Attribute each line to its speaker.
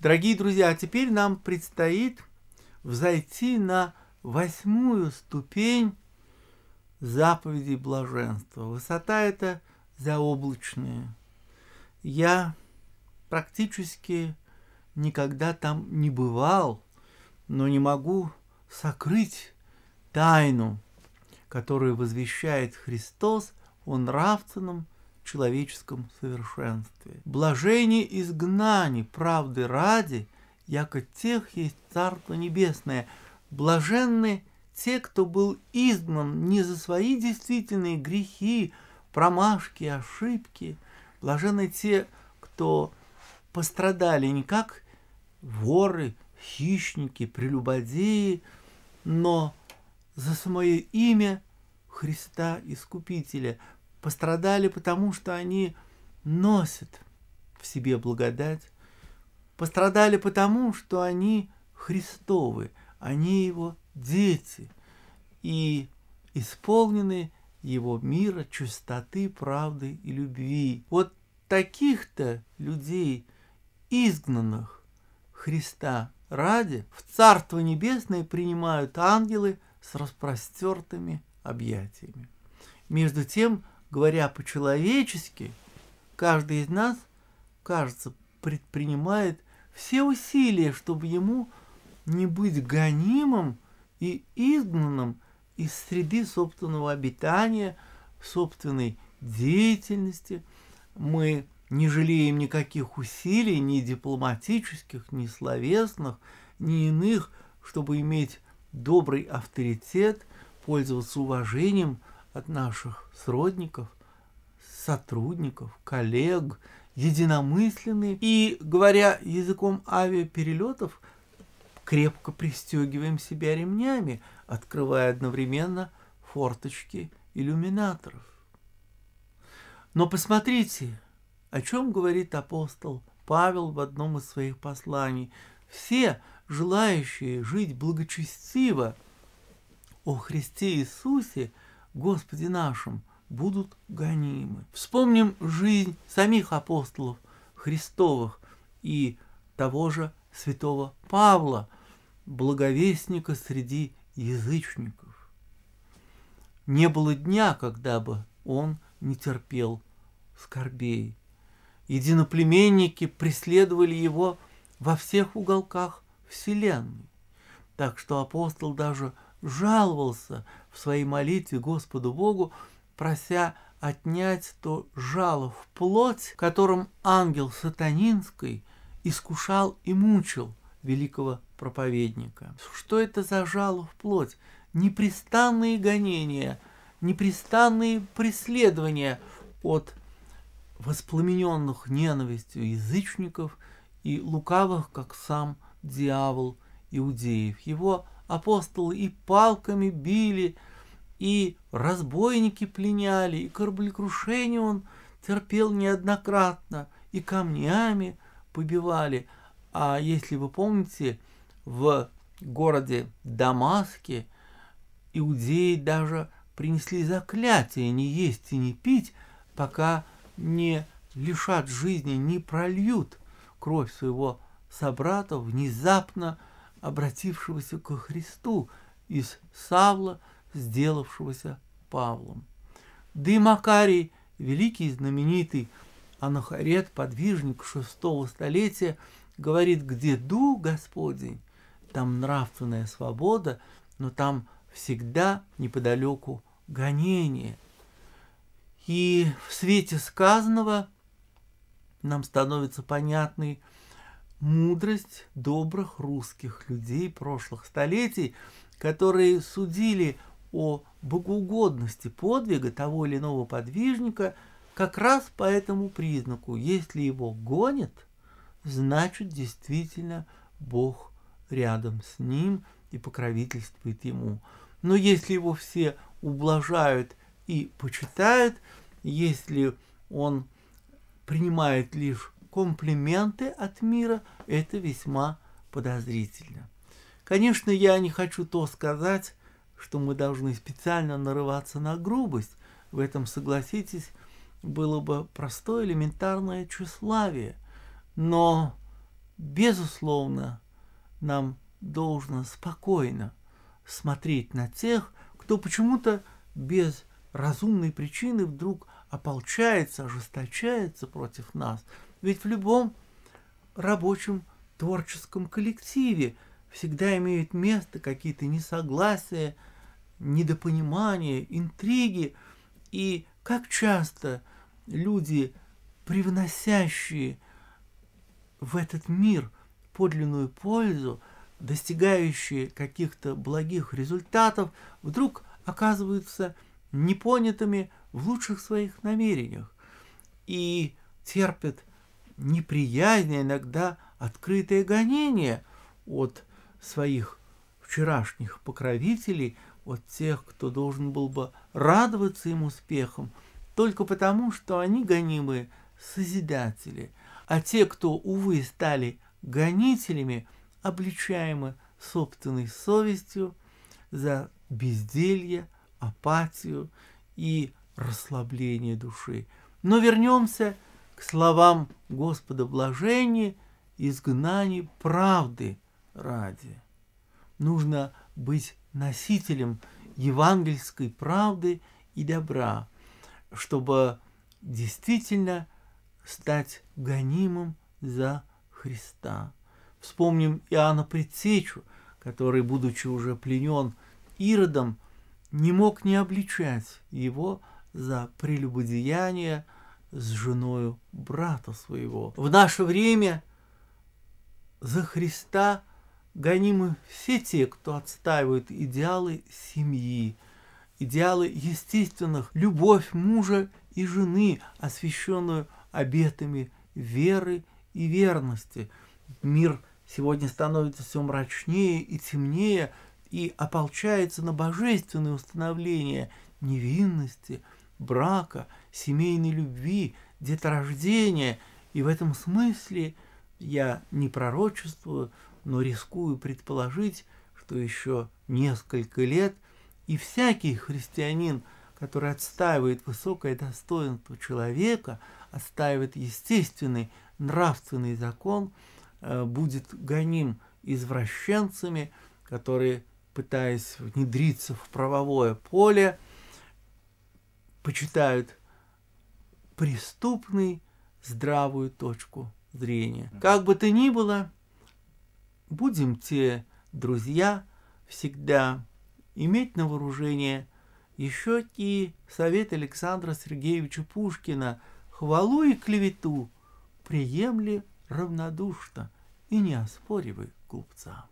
Speaker 1: Дорогие друзья, а теперь нам предстоит взойти на восьмую ступень заповедей блаженства. Высота эта заоблачная. Я практически никогда там не бывал, но не могу сокрыть тайну, которую возвещает Христос о нравственном – человеческом совершенстве. Блажение изгнани правды ради, яко тех есть Царство Небесное. Блаженны те, кто был изгнан не за свои действительные грехи, промашки, ошибки. Блаженны те, кто пострадали не как воры, хищники, прелюбодеи, но за свое имя Христа Искупителя, пострадали потому, что они носят в себе благодать, пострадали потому, что они Христовы, они его дети и исполнены его мира, чистоты, правды и любви. Вот таких-то людей, изгнанных Христа ради, в Царство Небесное принимают ангелы с распростертыми объятиями. Между тем, говоря по-человечески, каждый из нас, кажется, предпринимает все усилия, чтобы ему не быть гонимым и изгнанным из среды собственного обитания, собственной деятельности. Мы не жалеем никаких усилий, ни дипломатических, ни словесных, ни иных, чтобы иметь добрый авторитет, пользоваться уважением – от наших сродников, сотрудников, коллег, единомысленные. И, говоря языком авиаперелетов, крепко пристегиваем себя ремнями, открывая одновременно форточки иллюминаторов. Но посмотрите, о чем говорит апостол Павел в одном из своих посланий. Все желающие жить благочестиво о Христе Иисусе Господи нашим будут гонимы. Вспомним жизнь самих апостолов Христовых и того же святого Павла, благовестника среди язычников. Не было дня, когда бы он не терпел скорбей. Единоплеменники преследовали его во всех уголках Вселенной, так что апостол даже – жаловался в своей молитве Господу Богу, прося отнять то жало в плоть, которым ангел сатанинской искушал и мучил великого проповедника. Что это за жало в плоть? Непрестанные гонения, непрестанные преследования от воспламененных ненавистью язычников и лукавых, как сам дьявол, иудеев. Его апостолы и палками били, и разбойники пленяли, и кораблекрушение он терпел неоднократно, и камнями побивали. А если вы помните, в городе Дамаске иудеи даже принесли заклятие не есть и не пить, пока не лишат жизни, не прольют кровь своего собрата внезапно – обратившегося ко Христу, из Савла, сделавшегося Павлом. Да и Макарий, великий и знаменитый анахарет, подвижник шестого столетия, говорит, где дух Господень, там нравственная свобода, но там всегда неподалеку гонение. И в свете сказанного нам становится понятный мудрость добрых русских людей прошлых столетий, которые судили о богоугодности подвига того или иного подвижника как раз по этому признаку. Если его гонят, значит действительно Бог рядом с ним и покровительствует ему. Но если его все ублажают и почитают, если он принимает лишь комплименты от мира, это весьма подозрительно. Конечно, я не хочу то сказать, что мы должны специально нарываться на грубость. В этом, согласитесь, было бы простое элементарное тщеславие. Но, безусловно, нам должно спокойно смотреть на тех, кто почему-то без разумной причины вдруг ополчается, ожесточается против нас – ведь в любом рабочем творческом коллективе всегда имеют место какие-то несогласия, недопонимания, интриги. И как часто люди, привносящие в этот мир подлинную пользу, достигающие каких-то благих результатов, вдруг оказываются непонятыми в лучших своих намерениях и терпят неприязнь, а иногда открытое гонение от своих вчерашних покровителей, от тех, кто должен был бы радоваться им успехам, только потому, что они гонимые созидатели, а те, кто, увы, стали гонителями, обличаемы собственной совестью за безделье, апатию и расслабление души. Но вернемся к к словам Господа блажение, изгнание правды ради. Нужно быть носителем евангельской правды и добра, чтобы действительно стать гонимым за Христа. Вспомним Иоанна Предсечу, который, будучи уже пленен Иродом, не мог не обличать его за прелюбодеяние – с женою брата своего. В наше время за Христа гонимы все те, кто отстаивает идеалы семьи, идеалы естественных, любовь мужа и жены, освященную обетами веры и верности. Мир сегодня становится все мрачнее и темнее и ополчается на божественные установления невинности – брака, семейной любви, деторождения. И в этом смысле я не пророчествую, но рискую предположить, что еще несколько лет и всякий христианин, который отстаивает высокое достоинство человека, отстаивает естественный нравственный закон, э, будет гоним извращенцами, которые, пытаясь внедриться в правовое поле, почитают преступный здравую точку зрения. Как бы то ни было, будем те друзья всегда иметь на вооружение еще и совет Александра Сергеевича Пушкина «Хвалу и клевету приемли равнодушно и не оспоривай купца».